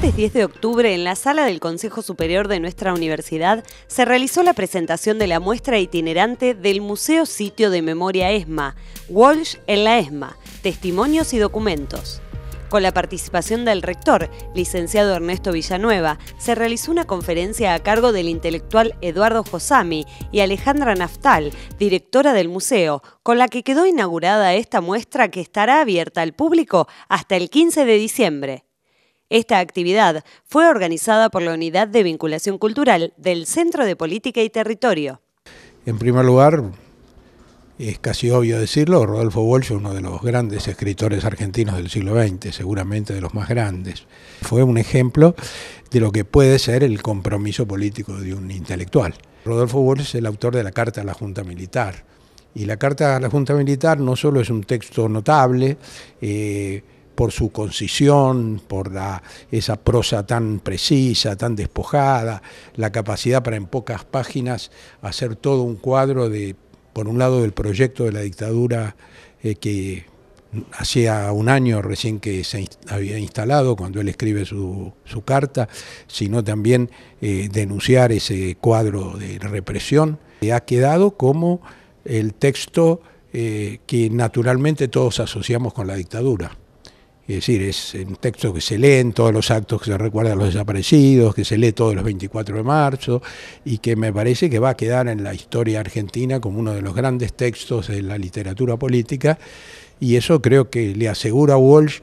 martes 10 de octubre, en la sala del Consejo Superior de nuestra universidad, se realizó la presentación de la muestra itinerante del Museo Sitio de Memoria ESMA, Walsh en la ESMA, Testimonios y Documentos. Con la participación del rector, licenciado Ernesto Villanueva, se realizó una conferencia a cargo del intelectual Eduardo Josami y Alejandra Naftal, directora del museo, con la que quedó inaugurada esta muestra que estará abierta al público hasta el 15 de diciembre. Esta actividad fue organizada por la Unidad de Vinculación Cultural del Centro de Política y Territorio. En primer lugar, es casi obvio decirlo, Rodolfo Walsh, uno de los grandes escritores argentinos del siglo XX, seguramente de los más grandes, fue un ejemplo de lo que puede ser el compromiso político de un intelectual. Rodolfo Walsh es el autor de la Carta a la Junta Militar. Y la Carta a la Junta Militar no solo es un texto notable, eh, por su concisión, por esa prosa tan precisa, tan despojada, la capacidad para en pocas páginas hacer todo un cuadro de, por un lado, del proyecto de la dictadura eh, que hacía un año recién que se había instalado cuando él escribe su, carta, sino también eh, denunciar ese cuadro de represión, que ha quedado como el texto eh, que naturalmente todos asociamos con la dictadura. Es decir, es un texto que se lee en todos los actos que se recuerdan a los desaparecidos, que se lee todos los 24 de marzo y que me parece que va a quedar en la historia argentina como uno de los grandes textos de la literatura política y eso creo que le asegura a Walsh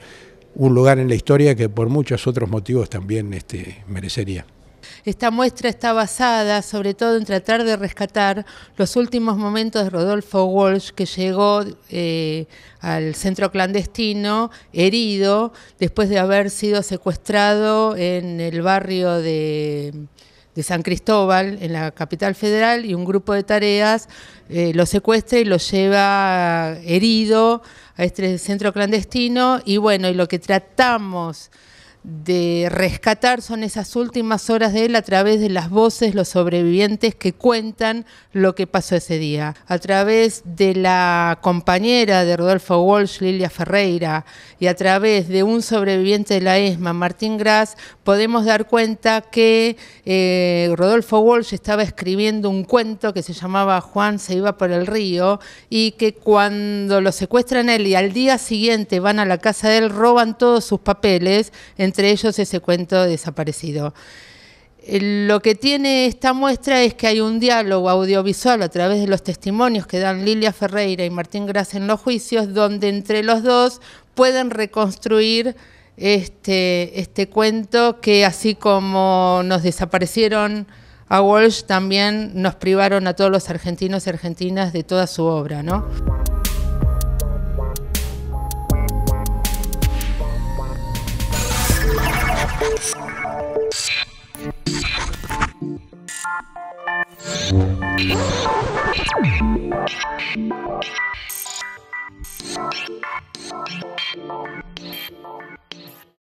un lugar en la historia que por muchos otros motivos también este, merecería. Esta muestra está basada sobre todo en tratar de rescatar los últimos momentos de Rodolfo Walsh, que llegó eh, al centro clandestino herido después de haber sido secuestrado en el barrio de San Cristóbal, en la capital federal, y un grupo de tareas eh, lo secuestra y lo lleva herido a este centro clandestino. Y bueno, y lo que tratamos de rescatar son esas últimas horas de él a través de las voces, los sobrevivientes que cuentan lo que pasó ese día. A través de la compañera de Rodolfo Walsh, Lilia Ferreira, y a través de un sobreviviente de la ESMA, Martín Gras, podemos dar cuenta que eh, Rodolfo Walsh estaba escribiendo un cuento que se llamaba Juan se iba por el río y que cuando lo secuestran él y al día siguiente van a la casa de él, roban todos sus papeles, entre ellos ese cuento desaparecido. Eh, lo que tiene esta muestra es que hay un diálogo audiovisual a través de los testimonios que dan Lilia Ferreira y Martín Gras en los juicios, donde entre los dos pueden reconstruir este, este cuento que así como nos desaparecieron a Walsh, también nos privaron a todos los argentinos y argentinas de toda su obra. ¿no? you